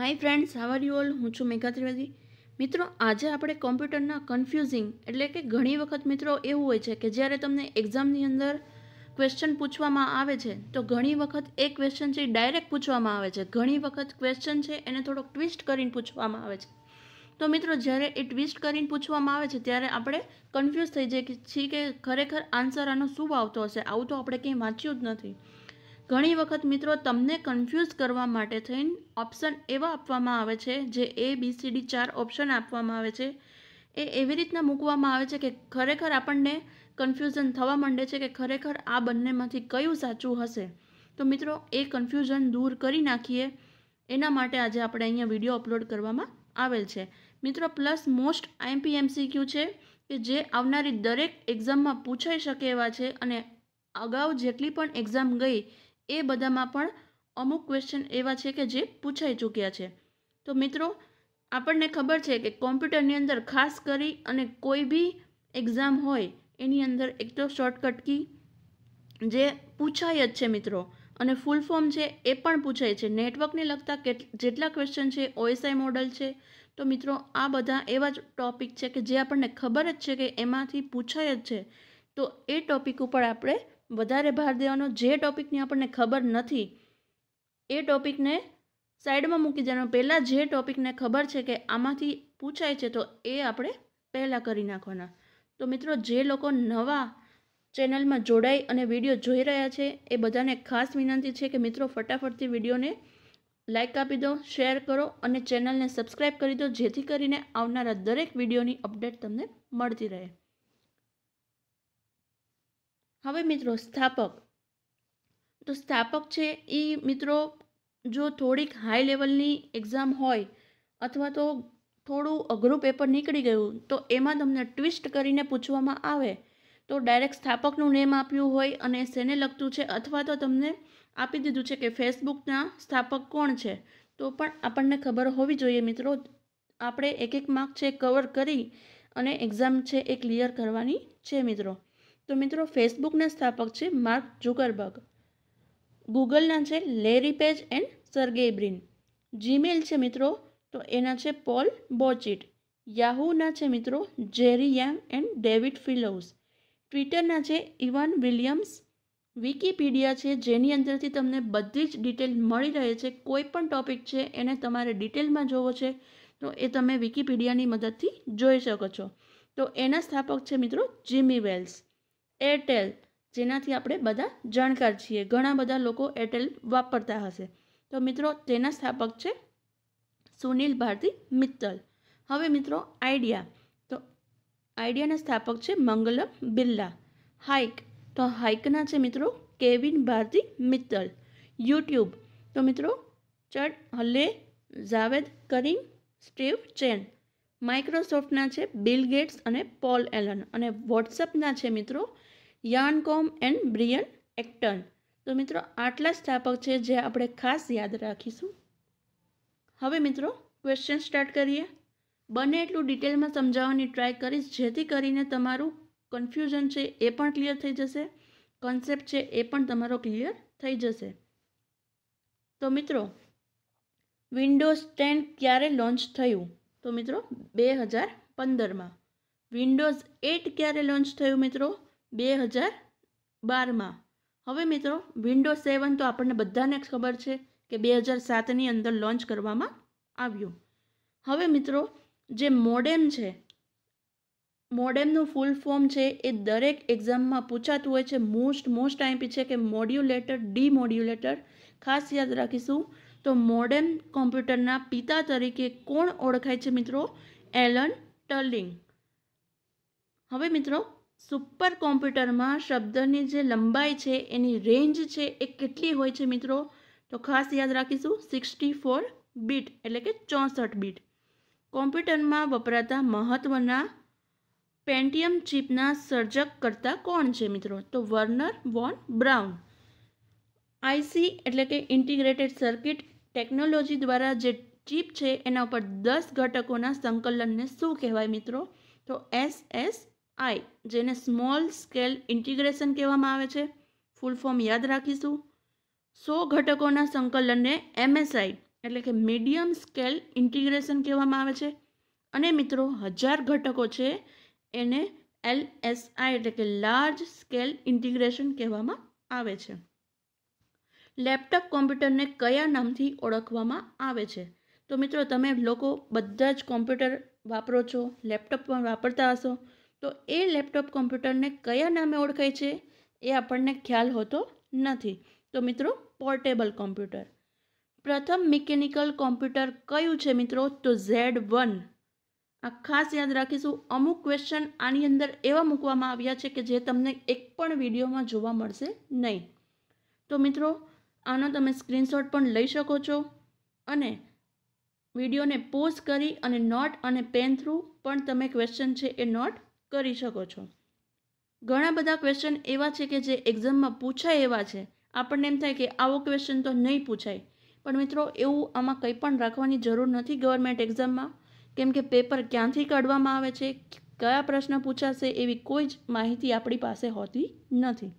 hi friends how are you all હું છું મેઘા ત્રિવેદી મિત્રો આજે આપણે કોમ્પ્યુટરના કન્ફ્યુઝિંગ એટલે કે ઘણી વખત મિત્રો એવું હોય છે કે જ્યારે તમને એક્ઝામની અંદર ક્વેશ્ચન પૂછવામાં આવે છે તો ઘણી વખત એ ક્વેશ્ચન છે એ ડાયરેક્ટ પૂછવામાં આવે છે ઘણી વખત ક્વેશ્ચન છે એને થોડોક ટ્વિસ્ટ કરીને પૂછવામાં આવે છે તો મિત્રો જ્યારે એ ટ્વિસ્ટ કરીને પૂછવામાં આવે છે ત્યારે આપણે કન્ફ્યુઝ થઈ જઈએ છીએ કે ખરેખર આન્સર આનો શું આવતો હશે આવું તો આપણે કંઈ વાંચ્યું જ નથી ઘણી વખત મિત્રો તમને કન્ફ્યુઝ કરવા માટે થઈને ઓપ્શન એવા આપવામાં આવે છે જે એ બી સી ડી ચાર ઓપ્શન આપવામાં આવે છે એ એવી રીતના મૂકવામાં આવે છે કે ખરેખર આપણને કન્ફ્યુઝન થવા માંડે છે કે ખરેખર આ બંનેમાંથી કયું સાચું હશે તો મિત્રો એ કન્ફ્યુઝન દૂર કરી નાખીએ એના માટે આજે આપણે અહીંયા વિડીયો અપલોડ કરવામાં આવેલ છે મિત્રો પ્લસ મોસ્ટ આઈએમપી એમસીક્યુ છે કે જે આવનારી દરેક એક્ઝામમાં પૂછાઈ શકે એવા છે અને અગાઉ જેટલી પણ એક્ઝામ ગઈ એ બધામાં પણ અમુક ક્વેશ્ચન એવા છે કે જે પૂછાઈ ચૂક્યા છે તો મિત્રો આપણને ખબર છે કે કોમ્પ્યુટરની અંદર ખાસ કરી અને કોઈ બી એક્ઝામ હોય એની અંદર એક તો શોર્ટકટ કી જે પૂછાય જ છે મિત્રો અને ફૂલ ફોર્મ છે એ પણ પૂછાય છે નેટવર્કને લગતા જેટલા ક્વેશ્ચન છે ઓએસઆઈ મોડલ છે તો મિત્રો આ બધા એવા જ ટૉપિક છે કે જે આપણને ખબર જ છે કે એમાંથી પૂછાય જ છે તો એ ટૉપિક ઉપર આપણે વધારે ભાર દેવાનો જે ટૉપિકની આપણને ખબર નથી એ ટૉપિકને સાઈડમાં મૂકી દેવાનો પહેલાં જે ટૉપિકને ખબર છે કે આમાંથી પૂછાય છે તો એ આપણે પહેલાં કરી નાખવાના તો મિત્રો જે લોકો નવા ચેનલમાં જોડાઈ અને વિડીયો જોઈ રહ્યા છે એ બધાને ખાસ વિનંતી છે કે મિત્રો ફટાફટથી વિડીયોને લાઇક આપી દો શેર કરો અને ચેનલને સબસ્ક્રાઈબ કરી દો જેથી કરીને આવનારા દરેક વિડીયોની અપડેટ તમને મળતી રહે હવે મિત્રો સ્થાપક તો સ્થાપક છે એ મિત્રો જો થોડીક હાઈ લેવલની એક્ઝામ હોય અથવા તો થોડું અઘરું પેપર નીકળી ગયું તો એમાં તમને ટ્વિસ્ટ કરીને પૂછવામાં આવે તો ડાયરેક્ટ સ્થાપકનું નેમ આપ્યું હોય અને શેને લગતું છે અથવા તો તમને આપી દીધું છે કે ફેસબુકના સ્થાપક કોણ છે તો પણ આપણને ખબર હોવી જોઈએ મિત્રો આપણે એક એક માર્ક છે કવર કરી અને એક્ઝામ છે એ ક્લિયર કરવાની છે મિત્રો તો મિત્રો ફેસબુકના સ્થાપક છે માર્ક જુકરબર્ગ ગૂગલના છે Larry Page and Sergey Brin Gmail છે મિત્રો તો એના છે પોલ બોચિટ યાહુના છે મિત્રો જેરી યાંગ એન્ડ ડેવિડ ફિલોસ ટ્વિટરના છે ઇવાન વિલિયમ્સ વિકીપીડિયા છે જેની અંદરથી તમને બધી જ ડિટેલ મળી રહે છે કોઈ પણ ટોપિક છે એને તમારે ડિટેલમાં જોવો છે તો એ તમે વિકીપીડિયાની મદદથી જોઈ શકો છો તો એના સ્થાપક છે મિત્રો જીમી વેલ્સ એરટેલ જેનાથી આપણે બધા જાણકાર છીએ ઘણા બધા લોકો એરટેલ વાપરતા હશે તો મિત્રો તેના સ્થાપક છે સુનિલ ભારતી મિત્તલ હવે મિત્રો આઈડિયા તો આઈડિયાના સ્થાપક છે મંગલમ બિરલા હાઇક તો હાઇકના છે મિત્રો કેવિન ભારતી મિત્તલ યુટ્યુબ તો મિત્રો Chad Hurley Jawed Karim Steve Chen માઇક્રોસોફ્ટના છે બિલ ગેટ્સ અને પોલ એલન અને વોટ્સઅપના છે મિત્રો યાનકોમ એન્ડ બ્રિયન એક્ટન તો મિત્રો આટલા સ્થાપક છે જે આપણે ખાસ યાદ રાખીશું હવે મિત્રો ક્વેશ્ચન સ્ટાર્ટ કરીએ બને એટલું ડિટેલમાં સમજાવવાની ટ્રાય કરીશ જેથી કરીને તમારું કન્ફ્યુઝન છે એ પણ ક્લિયર થઈ જશે કોન્સેપ્ટ છે એ પણ તમારો ક્લિયર થઈ જશે તો મિત્રો વિન્ડોઝ ટેન ક્યારે લોન્ચ થયું તો મિત્રો બે હજાર પંદરમાં વિન્ડોઝ એટ ક્યારે લોન્ચ થયું મિત્રો બે હજાર બારમાં હવે મિત્રો વિન્ડો સેવન તો આપણને બધાને ખબર છે કે બે હજાર સાતની અંદર લોન્ચ કરવામાં આવ્યું હવે મિત્રો જે મોડેમ છે મોડેમનું ફૂલ ફોર્મ છે એ દરેક એક્ઝામમાં પૂછાતું હોય છે મોસ્ટ મોસ્ટ આઈપી છે કે મોડ્યુલેટર ડી મોડ્યુલેટર ખાસ યાદ રાખીશું તો મોડેમ કોમ્પ્યુટરના પિતા તરીકે કોણ ઓળખાય છે મિત્રો એલન ટર્લિંગ હવે મિત્રો સુપર કોમ્પ્યુટરમાં શબ્દની જે લંબાઈ છે એની રેન્જ છે એ કેટલી હોય છે મિત્રો તો ખાસ યાદ રાખીશું સિક્સટી ફોર બીટ એટલે કે ચોસઠ બીટ કોમ્પ્યુટરમાં વપરાતા મહત્ત્વના પેન્ટિયમ ચિપના સર્જક કરતા કોણ છે મિત્રો તો વર્નર વોન બ્રાઉન આઈસી એટલે કે ઇન્ટિગ્રેટેડ સર્કિટ ટેકનોલોજી દ્વારા જે ચિપ છે એના ઉપર દસ ઘટકોના સંકલનને શું કહેવાય મિત્રો તો એસ એસ આઈ જેને સ્મોલ સ્કેલ ઇન્ટિગ્રેશન કહેવામાં આવે છે ફૂલ ફોર્મ યાદ રાખીશું સો ઘટકોના સંકલનને એમએસઆઈ એટલે કે મીડિયમ સ્કેલ ઇન્ટિગ્રેશન કહેવામાં આવે છે અને મિત્રો હજાર ઘટકો છે એને એલએસઆઈ એટલે કે લાર્જ સ્કેલ ઇન્ટિગ્રેશન કહેવામાં આવે છે લેપટોપ કોમ્પ્યુટરને કયા નામથી ઓળખવામાં આવે છે તો મિત્રો તમે લોકો બધા જ કોમ્પ્યુટર વાપરો છો લેપટોપ પણ વાપરતા હશો તો એ લેપટોપ કોમ્પ્યુટરને કયા નામે ઓળખાય છે એ આપણને ખ્યાલ હોતો નથી તો મિત્રો પોર્ટેબલ કોમ્પ્યુટર પ્રથમ મિકેનિકલ કોમ્પ્યુટર કયું છે મિત્રો તો ઝેડ વન આ ખાસ યાદ રાખીશું અમુક ક્વેશ્ચન આની અંદર એવા મૂકવામાં આવ્યા છે કે જે તમને એક પણ વિડીયોમાં જોવા મળશે નહીં તો મિત્રો આનો તમે સ્ક્રીનશોટ પણ લઈ શકો છો અને વિડીયોને પોઝ કરી અને નોટ અને પેન થ્રુ પણ તમે ક્વેશ્ચન છે એ નોટ કરી શકો છો ઘણા બધા ક્વેશ્ચન એવા છે કે જે એક્ઝામમાં પૂછાય એવા છે આપણને એમ થાય કે આવો ક્વેશ્ચન તો નહીં પૂછાય પણ મિત્રો એવું આમાં કંઈ પણ રાખવાની જરૂર નથી ગવર્મેન્ટ એક્ઝામમાં કેમ કે પેપર ક્યાંથી કાઢવામાં આવે છે કયા પ્રશ્ન પૂછાશે એવી કોઈ જ માહિતી આપણી પાસે હોતી નથી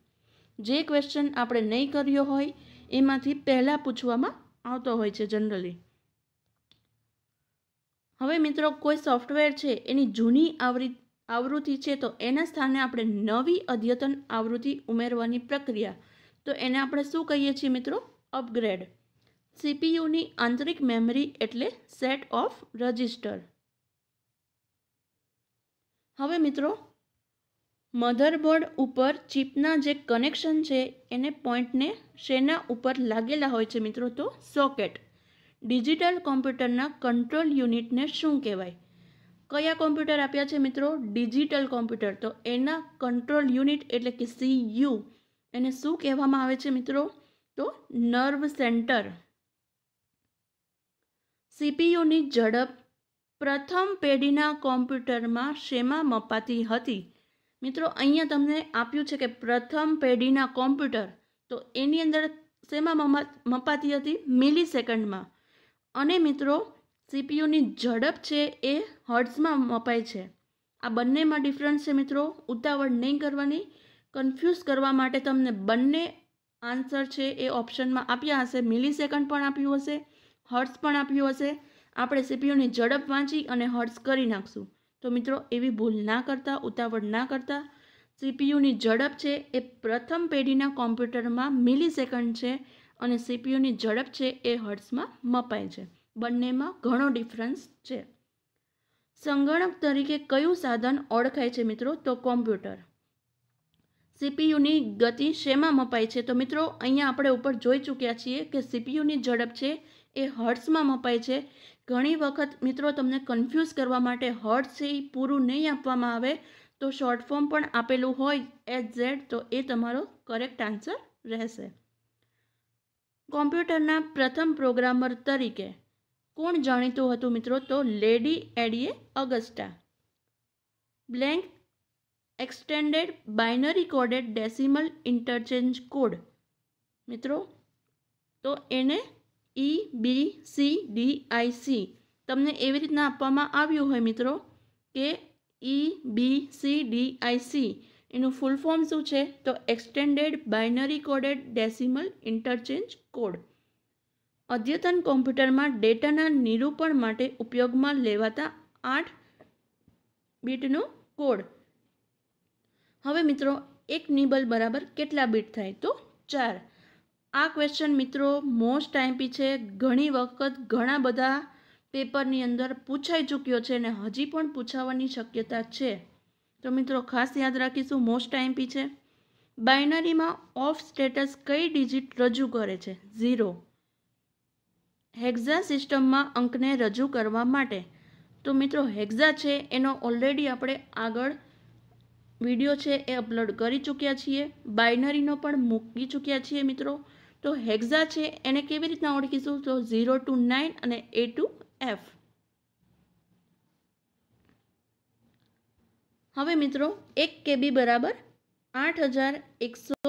જે ક્વેશ્ચન આપણે નહીં કર્યો હોય એમાંથી પહેલાં પૂછવામાં આવતો હોય છે જનરલી હવે મિત્રો કોઈ સોફ્ટવેર છે એની જૂની આવૃત્તિ આવૃત્તિ છે તો એના સ્થાને આપણે નવી અદ્યતન આવૃત્તિ ઉમેરવાની પ્રક્રિયા તો એને આપણે શું કહીએ છીએ મિત્રો અપગ્રેડ સીપીયુની આંતરિક મેમરી એટલે સેટ ઓફ રજિસ્ટર હવે મિત્રો મધરબોર્ડ ઉપર ચિપના જે કનેક્શન છે એને પોઈન્ટને શેના ઉપર લાગેલા હોય છે મિત્રો તો સોકેટ ડિજિટલ કોમ્પ્યુટરના કંટ્રોલ યુનિટને શું કહેવાય કયા કોમ્પ્યુટર આપ્યા છે મિત્રો ડિજિટલ કોમ્પ્યુટર તો એના કંટ્રોલ યુનિટ એટલે કે સી યુ એને શું કહેવામાં આવે છે મિત્રો તો નર્વ સેન્ટર સીપીયુની ઝડપ પ્રથમ પેઢીના કોમ્પ્યુટરમાં શેમાં મપાતી હતી મિત્રો અહીંયા તમને આપ્યું છે કે પ્રથમ પેઢીના કોમ્પ્યુટર તો એની અંદર શેમાં મપાતી હતી મિલી સેકન્ડમાં અને મિત્રો સીપીયુની ઝડપ છે એ હર્ટ્સમાં મપાય છે આ બંનેમાં ડિફરન્સ છે મિત્રો ઉતાવળ નહીં કરવાની કન્ફ્યુઝ કરવા માટે તમને બંને આન્સર છે એ ઓપ્શનમાં આપ્યા હશે મિલી સેકન્ડ પણ આપ્યું હશે હર્ટ્સ પણ આપ્યું હશે આપણે સીપીયુની ઝડપ વાંચી અને હર્ટ્સ કરી નાખશું તો મિત્રો એવી ભૂલ ના કરતા ઉતાવળ ના કરતા સીપીયુની ઝડપ છે એ પ્રથમ પેઢીના કોમ્પ્યુટરમાં મિલી સેકન્ડ છે અને સીપીયુની ઝડપ છે એ હર્ટ્સમાં મપાય છે બંનેમાં ઘણો ડિફરન્સ છે સંગણક તરીકે કયું સાધન ઓળખાય છે મિત્રો તો કોમ્પ્યુટર સીપીયુની ગતિ શેમાં મપાય છે તો મિત્રો અહીંયા આપણે ઉપર જોઈ ચૂક્યા છીએ કે સીપીયુની ઝડપ છે એ હર્ટ્સમાં મપાય છે ઘણી વખત મિત્રો તમને કન્ફ્યુઝ કરવા માટે હર્ટ્સ એ પૂરું નહીં આપવામાં આવે તો શોર્ટ ફોર્મ પણ આપેલું હોય એચ ઝેડ તો એ તમારો કરેક્ટ આન્સર રહેશે કોમ્પ્યુટરના પ્રથમ પ્રોગ્રામર તરીકે કોણ જાણીતું હતું મિત્રો તો lady Ada Augusta blank extended binary coded decimal interchange code મિત્રો તો એને E B C D I C તમને એવી રીતના આપવામાં આવ્યું હોય મિત્રો કે E B C D I C એનું ફૂલ ફોર્મ શું છે તો extended binary coded decimal interchange code અદ્યતન કોમ્પ્યુટરમાં ડેટાના નિરૂપણ માટે ઉપયોગમાં લેવાતા આઠ બીટનો કોડ હવે મિત્રો એક નિબલ બરાબર કેટલા બીટ થાય તો ચાર આ ક્વેશ્ચન મિત્રો મોસ્ટ ટાઈપી છે ઘણી વખત ઘણા બધા પેપરની અંદર પૂછાઈ ચૂક્યો છે અને હજી પણ પૂછાવાની શક્યતા છે તો મિત્રો ખાસ યાદ રાખીશું મોસ્ટ ટાઈપી છે બાઇનરીમાં ઓફ સ્ટેટસ કઈ ડિજિટ રજૂ કરે છે ઝીરો હેક્ઝા સિસ્ટમમાં અંકને રજૂ કરવા માટે તો મિત્રો હેક્ઝા છે એનો ઓલરેડી આપણે આગળ વિડીયો છે એ અપલોડ કરી ચૂક્યા છીએ બાઇનરીનો પણ મૂકી ચૂક્યા છીએ મિત્રો તો હેક્ઝા છે એને કેવી રીતના ઓળખીશું તો ઝીરો ટુ નાઇન અને એ ટુ એફ હવે મિત્રો એક કેબી બરાબર આઠ હજાર એકસો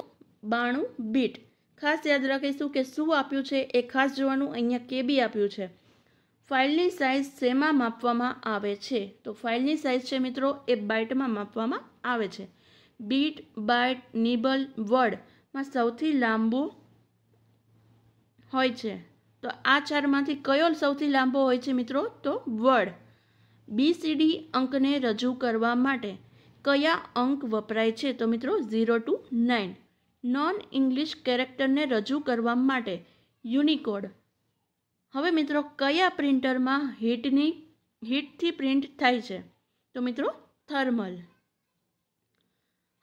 બાણું બીટ ખાસ યાદ રાખીશું કે શું આપ્યું છે એ ખાસ જોવાનું અહીંયા કે બી આપ્યું છે ફાઇલની સાઇઝ શેમાં માપવામાં આવે છે તો ફાઇલની સાઇઝ છે મિત્રો એ બાઇટમાં માપવામાં આવે છે બીટ બાઇટ નિબલ વર્ડમાં સૌથી લાંબો હોય છે તો આ ચારમાંથી કયો સૌથી લાંબો હોય છે મિત્રો તો વર્ડ બીસીડી અંકને રજૂ કરવા માટે કયા અંક વપરાય છે તો મિત્રો zero to nine non English કેરેક્ટરને રજૂ કરવા માટે યુનિકોડ હવે મિત્રો કયા પ્રિન્ટરમાં હીટની હીટથી પ્રિન્ટ થાય છે તો મિત્રો થર્મલ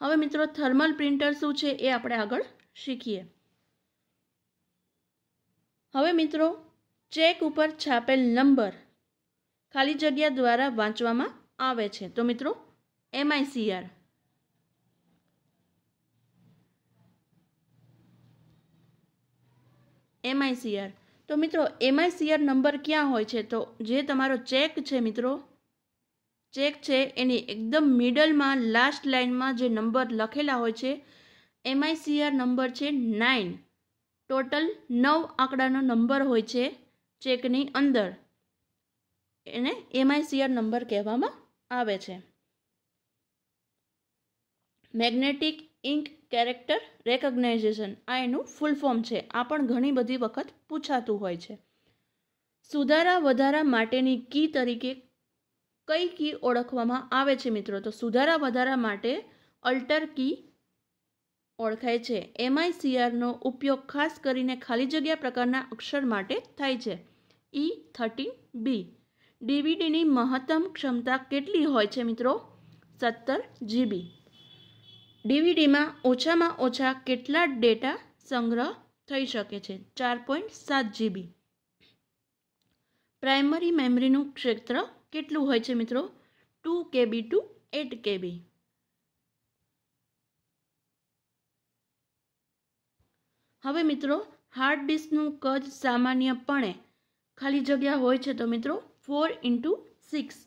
હવે મિત્રો થર્મલ પ્રિન્ટર શું છે એ આપણે આગળ શીખીએ હવે મિત્રો ચેક ઉપર છાપેલ નંબર ખાલી જગ્યા દ્વારા વાંચવામાં આવે છે તો મિત્રો એમઆઈસીઆર એમઆઈસીઆર તો મિત્રો એમઆઈસીઆર નંબર ક્યાં હોય છે તો જે તમારો ચેક છે મિત્રો ચેક છે એની એકદમ મિડલમાં લાસ્ટ લાઇનમાં જે નંબર લખેલા હોય છે એમઆઈસીઆર નંબર છે નાઇન ટોટલ નવ આંકડાનો નંબર હોય છે ચેકની અંદર એને એમઆઈસીઆર નંબર કહેવામાં આવે છે મેગ્નેટિક ઇન્ક કેરેક્ટર રેકગ્નાઇઝેશન આ એનું ફૂલ ફોર્મ છે આ પણ ઘણી બધી વખત પૂછાતું હોય છે સુધારા વધારા માટેની કી તરીકે કઈ કી ઓળખવામાં આવે છે મિત્રો તો સુધારા વધારા માટે અલ્ટર કી ઓળખાય છે એમઆઈસીઆરનો ઉપયોગ ખાસ કરીને ખાલી જગ્યા પ્રકારના અક્ષર માટે થાય છે ઈ થર્ટીન બી ડીવીડીની મહત્તમ ક્ષમતા કેટલી હોય છે મિત્રો સત્તર જીબી ડીવીડીમાં ઓછામાં ઓછા કેટલા ડેટા સંગ્રહ થઈ શકે છે ચાર પોઈન્ટ સાત જીબી પ્રાઇમરી મેમરીનું ક્ષેત્ર કેટલું હોય છે મિત્રો two KB to eight KB હવે મિત્રો હાર્ડ ડિસ્કનું કદ સામાન્યપણે ખાલી જગ્યા હોય છે તો મિત્રો four into six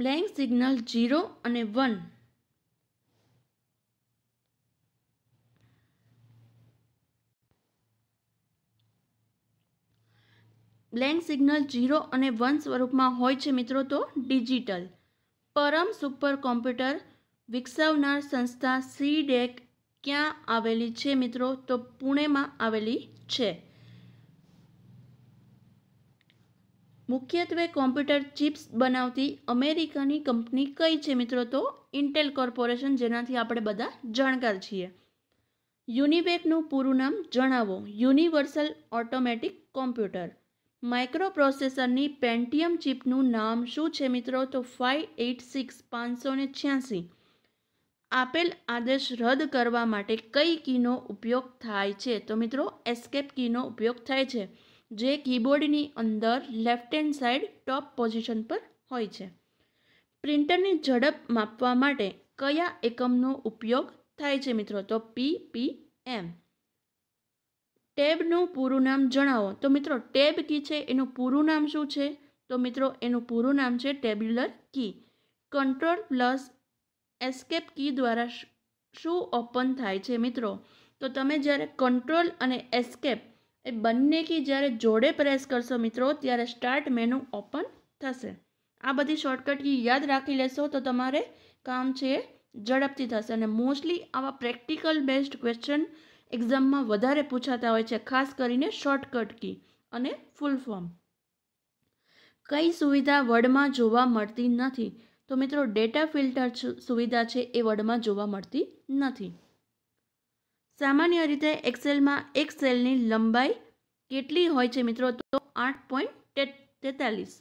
blank signal zero અને વન બ્લેન્ક સિગ્નલ ઝીરો અને વન સ્વરૂપમાં હોય છે મિત્રો તો ડિજિટલ પરમ સુપર કોમ્પ્યુટર વિકસાવનાર સંસ્થા સી ડેક e ક્યાં આવેલી છે મિત્રો તો પુણેમાં આવેલી છે મુખ્યત્વે કોમ્પ્યુટર ચિપ્સ બનાવતી અમેરિકાની કંપની કઈ છે મિત્રો તો ઇન્ટેલ કોર્પોરેશન જેનાથી આપણે બધા જાણકાર છીએ યુનિબેકનું પૂરું નામ જણાવો યુનિવર્સલ ઓટોમેટિક કોમ્પ્યુટર માઇક્રોપ્રોસેસરની પેન્ટિયમ ચિપનું નામ શું છે મિત્રો તો ફાઇવ એઇટ સિક્સ પાંચસો ને છ્યાસી આપેલ આદેશ રદ કરવા માટે કઈ કીનો ઉપયોગ થાય છે તો મિત્રો એસ્કેપ કીનો ઉપયોગ થાય છે જે કીબોર્ડની અંદર left hand side top position પર હોય છે પ્રિન્ટરની ઝડપ માપવા માટે કયા એકમનો ઉપયોગ થાય છે મિત્રો તો પી પી એમ ટેબનું પૂરું નામ જણાવો તો મિત્રો ટેબ કી છે એનું પૂરું નામ શું છે તો મિત્રો એનું પૂરું નામ છે tabular key control plus escape key દ્વારા શું ઓપન થાય છે મિત્રો તો તમે જ્યારે કંટ્રોલ અને એસ્કેપ એ બંને કી જ્યારે જોડે પ્રેસ કરશો મિત્રો ત્યારે સ્ટાર્ટ મેનુ ઓપન થશે આ બધી શોર્ટકટ કી યાદ રાખી લેશો તો તમારે કામ છે ઝડપથી થશે અને મોસ્ટલી આવા પ્રેક્ટિકલ બેસ્ડ ક્વેશ્ચન એક્ઝામમાં વધારે પૂછાતા હોય છે ખાસ કરીને શોર્ટકટ કી અને ફૂલ ફોર્મ કઈ સુવિધા વર્ડમાં જોવા મળતી નથી તો મિત્રો ડેટા ફિલ્ટર સુવિધા છે એ વર્ડમાં જોવા મળતી નથી સામાન્ય રીતે એક્સેલમાં એક સેલની લંબાઈ કેટલી હોય છે મિત્રો તો આઠ પોઈન્ટ તેતાલીસ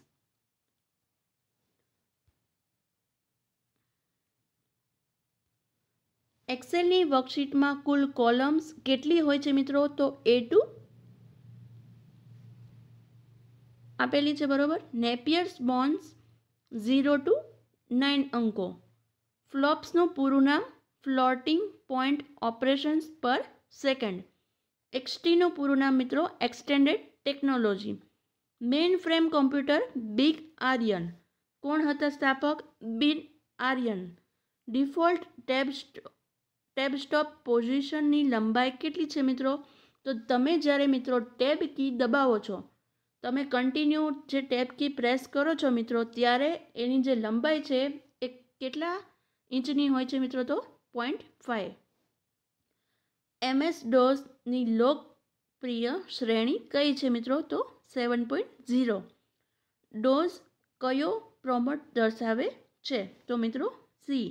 એક્સેલની વર્કશીટમાં કુલ કોલમ્સ કેટલી હોય છે મિત્રો તો એ ટુ આપેલી છે બરોબર Napier's bones zero to nine અંકો ફ્લોપ્સનું પૂરું નામ floating point operations per second એક્સટીનું પૂરું નામ મિત્રો extended technology main frame computer big iron કોણ હતા સ્થાપક big iron default tab tab stop પોઝિશનની લંબાઈ કેટલી છે મિત્રો તો તમે જ્યારે મિત્રો ટેબ કી દબાવો છો તમે કન્ટિન્યુ જે ટેબ કી પ્રેસ કરો છો મિત્રો ત્યારે એની જે લંબાઈ છે એ કેટલા ઇંચની હોય છે મિત્રો તો પોઈન્ટ ફાઈવ એમએસ ડોઝની લોકપ્રિય શ્રેણી કઈ છે મિત્રો તો સેવન પોઈન્ટ ઝીરો ડોઝ કયો પ્રોમોટ દર્શાવે છે તો મિત્રો સી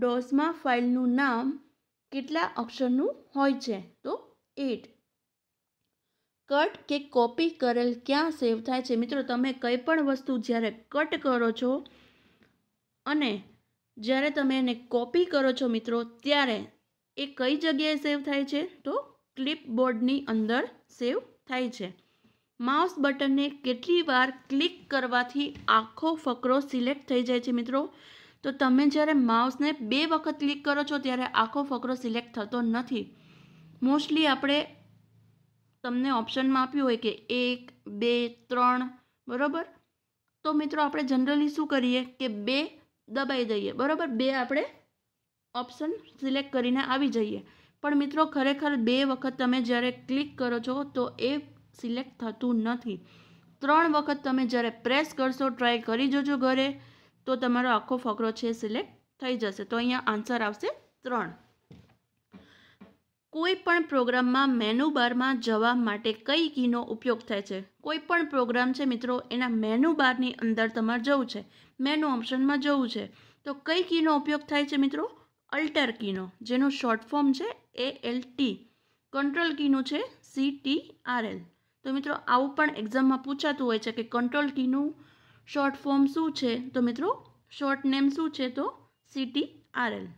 ડોઝમાં ફાઇલનું નામ કેટલા અક્ષરનું હોય છે તો એટ કટ કે કોપી કરેલ ક્યાં સેવ થાય છે મિત્રો તમે કંઈ પણ વસ્તુ જ્યારે કટ કરો છો અને જ્યારે તમે એને કોપી કરો છો મિત્રો ત્યારે એ કઈ જગ્યાએ સેવ થાય છે તો ક્લિપબોર્ડની અંદર સેવ થાય છે માઉસ બટનને કેટલી વાર ક્લિક કરવાથી આખો ફકરો સિલેક્ટ થઈ જાય છે મિત્રો તો તમે જ્યારે માઉસને બે વખત ક્લિક કરો છો ત્યારે આખો ફકરો સિલેક્ટ થતો નથી મોસ્ટલી આપણે તમને ઓપ્શનમાં આપ્યું હોય કે એક બે ત્રણ બરાબર તો મિત્રો આપણે જનરલી શું કરીએ કે બે દબાઈ દઈએ બરાબર બે આપણે ઓપ્શન સિલેક્ટ કરીને આવી જઈએ પણ મિત્રો ખરેખર બે વખત તમે જ્યારે ક્લિક કરો છો તો એ સિલેક્ટ થતું નથી ત્રણ વખત તમે જ્યારે પ્રેસ કરશો ટ્રાય કરી જજો ઘરે તો તમારો આખો ફકરો છે સિલેક્ટ થઈ જશે તો અહીંયા આન્સર આવશે ત્રણ કોઈ પણ પ્રોગ્રામમાં મેનુ બારમાં જવા માટે કઈ કીનો ઉપયોગ થાય છે કોઈ પણ પ્રોગ્રામ છે મિત્રો એના મેનુ બારની અંદર તમારે જવું છે મેનુ ઓપ્શનમાં જવું છે તો કઈ કીનો ઉપયોગ થાય છે મિત્રો અલ્ટર કીનો જેનું શોર્ટ ફોર્મ છે એ એલ ટી કંટ્રોલ કીનું છે સી ટી આર એલ તો મિત્રો આવું પણ એક્ઝામમાં પૂછાતું હોય છે કે કંટ્રોલ કીનું શોર્ટ ફોર્મ શું છે તો મિત્રો શોર્ટ નેમ શું છે તો સી ટી આર એલ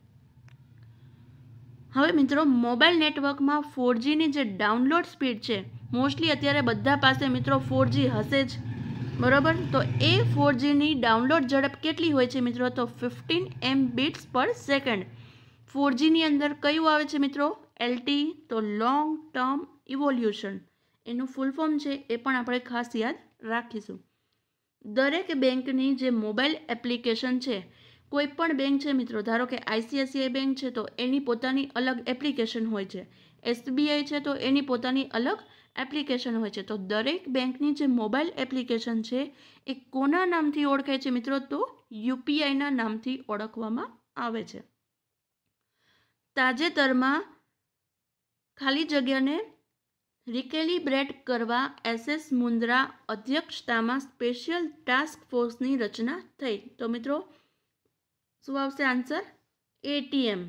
હવે મિત્રો મોબાઈલ નેટવર્કમાં ફોરજીની જે ડાઉનલોડ સ્પીડ છે મોસ્ટલી અત્યારે બધા પાસે મિત્રો ફોરજી હશે જ બરાબર તો એ ફોરજીની ડાઉનલોડ ઝડપ કેટલી હોય છે મિત્રો તો fifteen M bits per second ફોરજીની અંદર કયું આવે છે મિત્રો એલટી તો લોંગ ટર્મ ઇવોલ્યુશન એનું ફૂલ ફોર્મ છે એ પણ આપણે ખાસ યાદ રાખીશું દરેક બેંકની જે મોબાઈલ એપ્લિકેશન છે કોઈ પણ બેંક છે મિત્રો ધારો કે આઈસીઆઈસીઆઈ બેંક છે તો એની પોતાની અલગ એપ્લિકેશન હોય છે એસબીઆઈ છે તો એની પોતાની અલગ એપ્લિકેશન હોય છે તો દરેક બેંકની જે મોબાઈલ એપ્લિકેશન છે એ કોના નામથી ઓળખાય છે મિત્રો તો યુપીઆઈના નામથી ઓળખવામાં આવે છે તાજેતરમાં ખાલી જગ્યાને રિકેલિબ્રેટ કરવા એસએસ મુન્દ્રા અધ્યક્ષતામાં સ્પેશિયલ ટાસ્ક ફોર્સની રચના થઈ તો મિત્રો શું આવશે આન્સર એટીએમ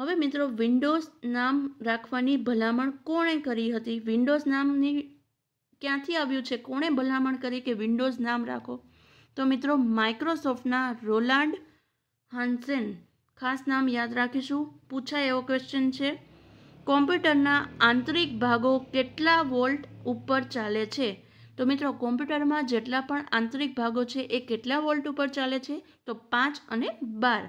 હવે મિત્રો વિન્ડોઝ નામ રાખવાની ભલામણ કોણે કરી હતી વિન્ડોઝ નામની ક્યાંથી આવ્યું છે કોણે ભલામણ કરી કે વિન્ડોઝ નામ રાખો તો મિત્રો માઇક્રોસોફ્ટના રોલાન્ડ હાન્સેન ખાસ નામ યાદ રાખીશું પૂછાય એવો ક્વેશ્ચન છે કોમ્પ્યુટરના આંતરિક ભાગો કેટલા વોલ્ટ ઉપર ચાલે છે તો મિત્રો કોમ્પ્યુટરમાં જેટલા પણ આંતરિક ભાગો છે એ કેટલા વોલ્ટ ઉપર ચાલે છે તો પાંચ અને બાર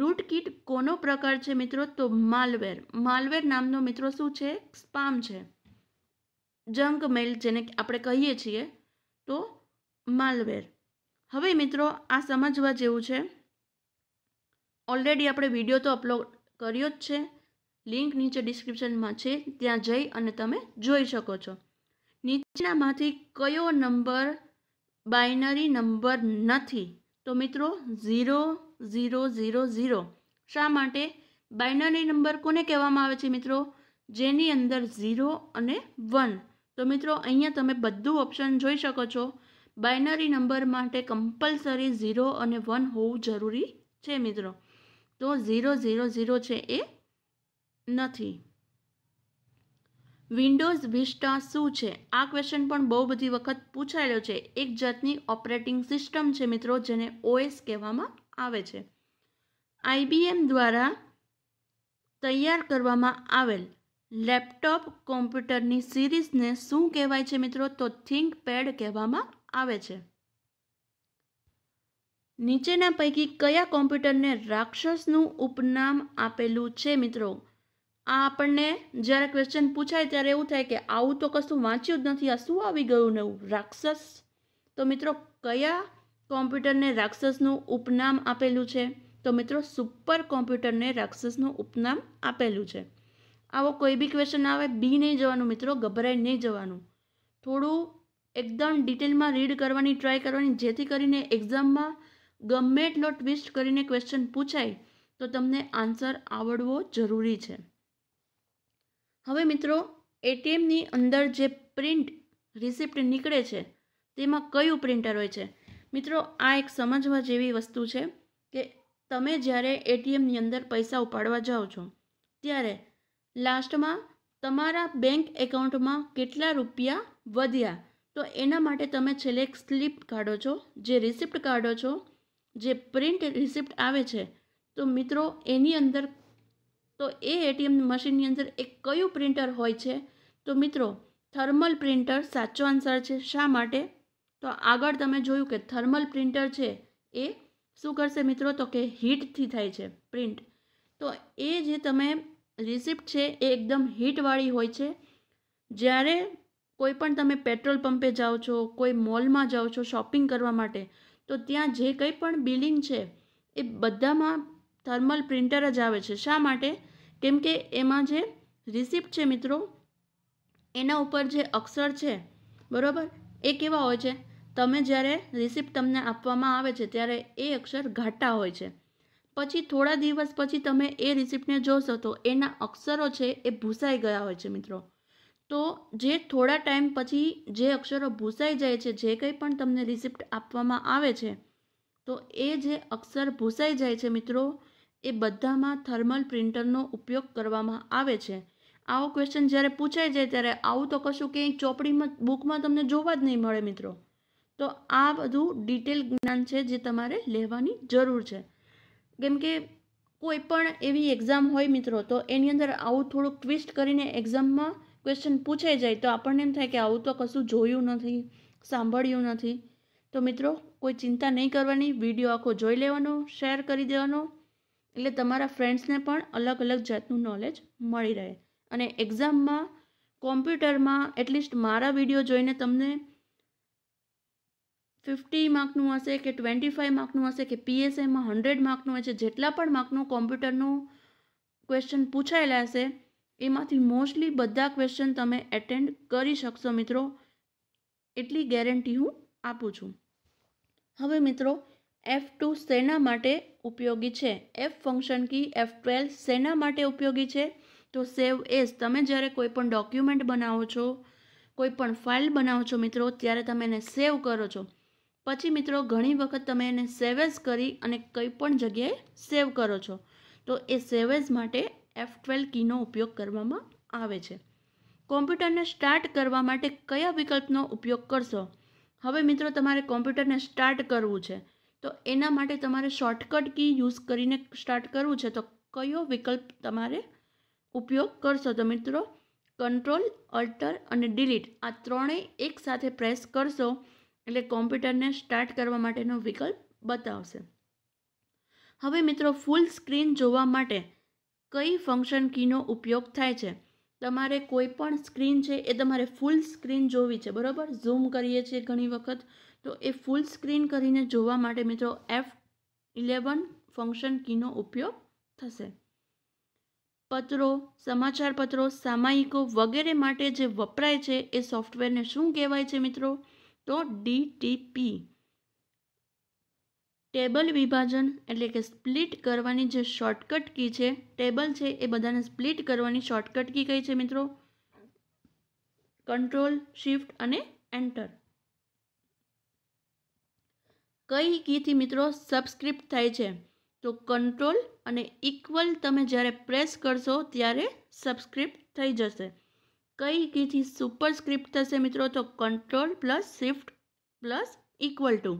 રૂટ કીટ કોનો પ્રકાર છે મિત્રો તો માલવેર માલવેર નામનો મિત્રો શું છે સ્પામ છે જંક મેલ જેને આપણે કહીએ છીએ તો માલવેર હવે મિત્રો આ સમજવા જેવું છે ઓલરેડી આપણે વિડીયો તો અપલોડ કર્યો જ છે લિંક નીચે ડિસ્ક્રિપ્શનમાં છે ત્યાં જઈ અને તમે જોઈ શકો છો નીચેનામાંથી કયો નંબર બાઇનરી નંબર નથી તો મિત્રો ઝીરો ઝીરો ઝીરો ઝીરો શા માટે બાઇનરી નંબર કોને કહેવામાં આવે છે મિત્રો જેની અંદર ઝીરો અને વન તો મિત્રો અહીંયા તમે બધું ઓપ્શન જોઈ શકો છો બાઇનરી નંબર માટે કમ્પલસરી ઝીરો અને વન હોવું જરૂરી છે મિત્રો તો ઝીરો ઝીરો ઝીરો છે એ નથી વિન્ડોઝ વિસ્ટા શું છે આ ક્વેશ્ચન પણ બહુ બધી વખત પૂછાયેલો છે એક જાતની ઓપરેટિંગ સિસ્ટમ છે મિત્રો જેને ઓએસ કહેવામાં આવે છે આઈબીએમ દ્વારા તૈયાર કરવામાં આવેલ લેપટોપ કોમ્પ્યુટરની સિરીઝને શું કહેવાય છે મિત્રો તો થિંક પેડ કહેવામાં આવે છે નીચેના પૈકી કયા કોમ્પ્યુટરને રાક્ષસનું ઉપનામ આપેલું છે મિત્રો આ આપણને જ્યારે ક્વેશ્ચન પૂછાય ત્યારે એવું થાય કે આવું તો કશું વાંચ્યું જ નથી આ શું આવી ગયું નવું રાક્ષસ તો મિત્રો કયા કોમ્પ્યુટરને રાક્ષસનું ઉપનામ આપેલું છે તો મિત્રો સુપર કોમ્પ્યુટરને રાક્ષસનું ઉપનામ આપેલું છે આવો કોઈ બી ક્વેશ્ચન આવે બી નહીં જવાનું મિત્રો ગભરાઈ નહીં જવાનું થોડું એકદમ ડિટેલમાં રીડ કરવાની ટ્રાય કરવાની જેથી કરીને એક્ઝામમાં ગમે એટલો ટ્વિસ્ટ કરીને ક્વેશ્ચન પૂછાય તો તમને આન્સર આવડવો જરૂરી છે હવે મિત્રો એટીએમની અંદર જે પ્રિન્ટ રિસિપ્ટ નીકળે છે તેમાં કયું પ્રિન્ટર હોય છે મિત્રો આ એક સમજવા જેવી વસ્તુ છે કે તમે જ્યારે એટીએમની અંદર પૈસા ઉપાડવા જાઓ છો ત્યારે લાસ્ટમાં તમારા બેંક એકાઉન્ટમાં કેટલા રૂપિયા વધ્યા તો એના માટે તમે છેલ્લે એક સ્લીપ કાઢો છો જે રિસિપ્ટ કાઢો છો જે પ્રિન્ટ રિસિપ્ટ આવે છે તો મિત્રો એની અંદર તો એ એટીએમ મશીનની અંદર એક કયું પ્રિન્ટર હોય છે તો મિત્રો થર્મલ પ્રિન્ટર સાચો આન્સર છે શા માટે તો આગળ તમે જોયું કે થર્મલ પ્રિન્ટર છે એ શું કરશે મિત્રો તો કે હીટથી થાય છે પ્રિન્ટ તો એ જે તમે રિસિપ્ટ છે એ એકદમ હીટવાળી હોય છે જ્યારે કોઈ પણ તમે પેટ્રોલ પંપે જાઓ છો કોઈ મોલમાં જાઓ છો શોપિંગ કરવા માટે તો ત્યાં જે કંઈ પણ બિલિંગ છે એ બધામાં થર્મલ પ્રિન્ટર જ આવે છે શા માટે કેમ કે એમાં જે રિસિપ્ટ છે મિત્રો એના ઉપર જે અક્ષર છે બરાબર એ કેવા હોય છે તમે જ્યારે રિસિપ્ટ તમને આપવામાં આવે છે ત્યારે એ અક્ષર ઘાટા હોય છે પછી થોડા દિવસ પછી તમે એ રિસિપ્ટને જોશો તો એના અક્ષરો છે એ ભૂસાઈ ગયા હોય છે મિત્રો તો જે થોડા ટાઈમ પછી જે અક્ષરો ભૂસાઈ જાય છે જે કંઈ પણ તમને રિસિપ્ટ આપવામાં આવે છે તો એ જે અક્ષર ભૂસાઈ જાય છે મિત્રો એ બધામાં થર્મલ પ્રિન્ટરનો ઉપયોગ કરવામાં આવે છે આવો ક્વેશ્ચન જ્યારે પૂછાઈ જાય ત્યારે આવું તો કશું ક્યાંય ચોપડીમાં બુકમાં તમને જોવા જ નહીં મળે મિત્રો તો આ બધું ડિટેલ જ્ઞાન છે જે તમારે લેવાની જરૂર છે કેમ કે કોઈ પણ એવી એક્ઝામ હોય મિત્રો તો એની અંદર આવું થોડુંક ટ્વિસ્ટ કરીને એક્ઝામમાં ક્વેશ્ચન પૂછાઈ જાય તો આપણને એમ થાય કે આવું તો કશું જોયું નથી સાંભળ્યું નથી તો મિત્રો કોઈ ચિંતા નહીં કરવાની વિડીયો આખો જોઈ લેવાનો શેર કરી દેવાનો એટલે તમારા ફ્રેન્ડ્સને પણ અલગ અલગ જાતનું નોલેજ મળી રહે અને એક્ઝામમાં કોમ્પ્યુટરમાં એટલીસ્ટ મારા વિડીયો જોઈને તમને ફિફ્ટી માર્કનું હશે કે ટ્વેન્ટી ફાઇવ માર્કનું હશે કે પીએસઆઈમાં હન્ડ્રેડ માર્કનું હોય છે જેટલા પણ માર્કનું કોમ્પ્યુટરનું ક્વેશ્ચન પૂછાયેલા હશે એમાંથી મોસ્ટલી બધા ક્વેશ્ચન તમે એટેન્ડ કરી શકશો મિત્રો એટલી ગેરંટી હું આપું છું હવે મિત્રો એફ ટુ શેના માટે ઉપયોગી છે F function key F twelve શેના માટે ઉપયોગી છે તો સેવ એઝ તમે જ્યારે કોઈપણ ડોક્યુમેન્ટ બનાવો છો કોઈ પણ ફાઇલ બનાવો છો મિત્રો ત્યારે તમે એને સેવ કરો છો પછી મિત્રો ઘણી વખત તમે એને સેવેઝ કરી અને કંઈ પણ જગ્યાએ સેવ કરો છો તો એ સેવેઝ માટે એફ ટ્વેલ્વ કીનો ઉપયોગ કરવામાં આવે છે કોમ્પ્યુટરને સ્ટાર્ટ કરવા માટે કયા વિકલ્પનો ઉપયોગ કરશો હવે મિત્રો તમારે કોમ્પ્યુટરને સ્ટાર્ટ કરવું છે તો એના માટે તમારે શોર્ટકટ કી યુઝ કરીને સ્ટાર્ટ કરવું છે તો કયો વિકલ્પ તમારે ઉપયોગ કરશો તો મિત્રો કંટ્રોલ અલ્ટર અને ડિલીટ આ ત્રણેય એકસાથે પ્રેસ કરશો એટલે કોમ્પ્યુટરને સ્ટાર્ટ કરવા માટેનો વિકલ્પ બતાવશે હવે મિત્રો ફૂલ સ્ક્રીન જોવા માટે કઈ ફંક્શન કીનો ઉપયોગ થાય છે તમારે કોઈ પણ સ્ક્રીન છે એ તમારે ફૂલ સ્ક્રીન જોવી છે બરાબર ઝૂમ કરીએ છીએ ઘણી વખત તો એ ફૂલ સ્ક્રીન કરીને જોવા માટે મિત્રો એફ ઇલેવન ફંક્શન કીનો ઉપયોગ થશે પત્રો સમાચાર પત્રો સામાયિકો વગેરે માટે જે વપરાય છે એ સોફ્ટવેરને શું કહેવાય છે મિત્રો તો ડીટીપી ટેબલ વિભાજન એટલે કે સ્પ્લિટ કરવાની જે શોર્ટકટ કી છે ટેબલ છે એ બધાને સ્પ્લિટ કરવાની શોર્ટકટ કી કઈ છે મિત્રો કંટ્રોલ શિફ્ટ અને એન્ટર કઈ કીથી મિત્રો સબસ્ક્રિપ્ટ થાય છે તો કંટ્રોલ અને ઇક્વલ તમે જ્યારે પ્રેસ કરશો ત્યારે સબસ્ક્રિપ્ટ થઈ જશે કઈ કીથી સુપરસ્ક્રિપ્ટ થશે મિત્રો તો control plus shift plus equal to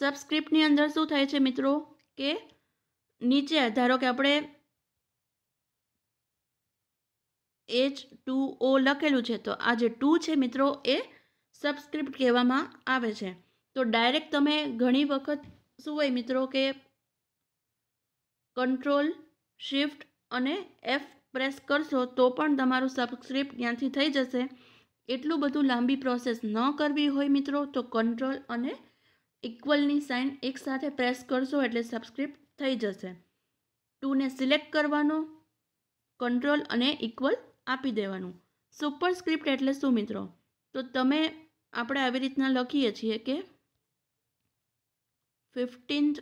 સબસ્ક્રિપ્ટની અંદર શું થાય છે મિત્રો કે નીચે ધારો કે આપણે એચ ટુ ઓ લખેલું છે તો આ જે ટુ છે મિત્રો એ સબસ્ક્રિપ્ટ કહેવામાં આવે છે તો ડાયરેક્ટ તમે ઘણી વખત શું હોય મિત્રો કે કંટ્રોલ શિફ્ટ અને એફ પ્રેસ કરશો તો પણ તમારું સબસ્ક્રિપ્ટ ત્યાંથી થઈ જશે એટલું બધું લાંબી પ્રોસેસ ન કરવી હોય મિત્રો તો કંટ્રોલ અને ઇક્વલની સાઇન એકસાથે પ્રેસ કરશો એટલે સબસ્ક્રિપ્ટ થઈ જશે ટુને સિલેક્ટ કરવાનો કંટ્રોલ અને ઇક્વલ આપી દેવાનું સુપરસ્ક્રિપ્ટ એટલે શું મિત્રો તો તમે આપણે આવી રીતના લખીએ છીએ કે ફિફ્ટીન્થ